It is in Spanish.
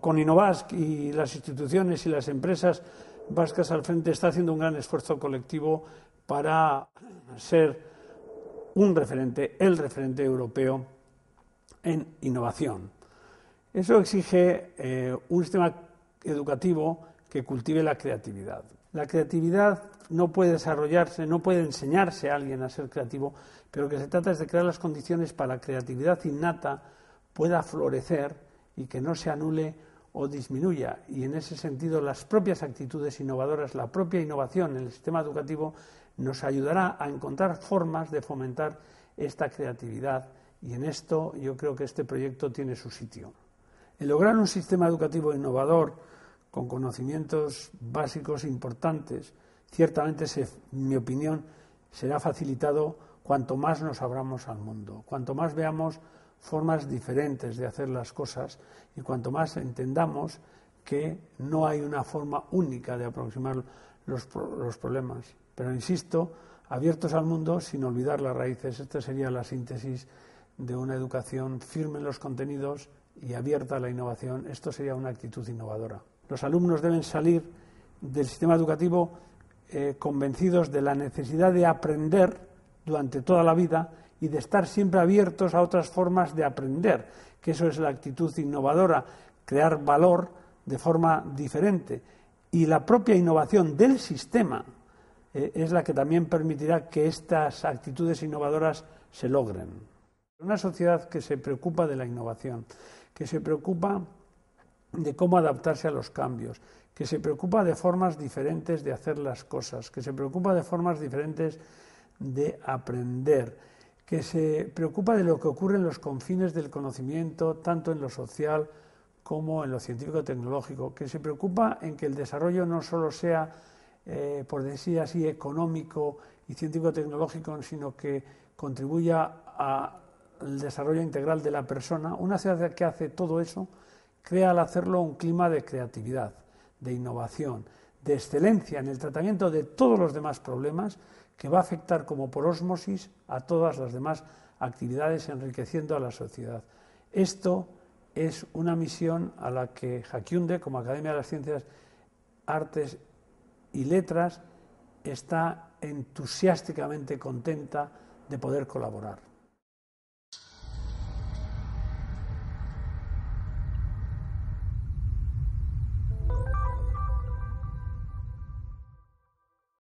Con Innovask y las instituciones y las empresas vascas al frente está haciendo un gran esfuerzo colectivo para ser un referente, el referente europeo en innovación. Eso exige eh, un sistema educativo que cultive la creatividad. La creatividad no puede desarrollarse, no puede enseñarse a alguien a ser creativo, pero que se trata es de crear las condiciones para la creatividad innata pueda florecer y que no se anule o disminuya. Y en ese sentido, las propias actitudes innovadoras, la propia innovación en el sistema educativo nos ayudará a encontrar formas de fomentar esta creatividad. Y en esto yo creo que este proyecto tiene su sitio. El lograr un sistema educativo innovador con conocimientos básicos e importantes, ciertamente, en mi opinión, será facilitado cuanto más nos abramos al mundo, cuanto más veamos formas diferentes de hacer las cosas y cuanto más entendamos que no hay una forma única de aproximar los, los problemas. Pero insisto, abiertos al mundo sin olvidar las raíces. Esta sería la síntesis de una educación firme en los contenidos y abierta a la innovación. Esto sería una actitud innovadora. Los alumnos deben salir del sistema educativo eh, convencidos de la necesidad de aprender durante toda la vida y de estar siempre abiertos a otras formas de aprender, que eso es la actitud innovadora, crear valor de forma diferente. Y la propia innovación del sistema eh, es la que también permitirá que estas actitudes innovadoras se logren. Una sociedad que se preocupa de la innovación, que se preocupa de cómo adaptarse a los cambios, que se preocupa de formas diferentes de hacer las cosas, que se preocupa de formas diferentes de aprender, que se preocupa de lo que ocurre en los confines del conocimiento, tanto en lo social como en lo científico-tecnológico, que se preocupa en que el desarrollo no solo sea, eh, por decir así, económico y científico-tecnológico, sino que contribuya al desarrollo integral de la persona. Una ciudad que hace todo eso crea al hacerlo un clima de creatividad, de innovación, de excelencia en el tratamiento de todos los demás problemas que va a afectar como por osmosis a todas las demás actividades enriqueciendo a la sociedad. Esto es una misión a la que Jaquiunde, como Academia de las Ciencias, Artes y Letras, está entusiásticamente contenta de poder colaborar.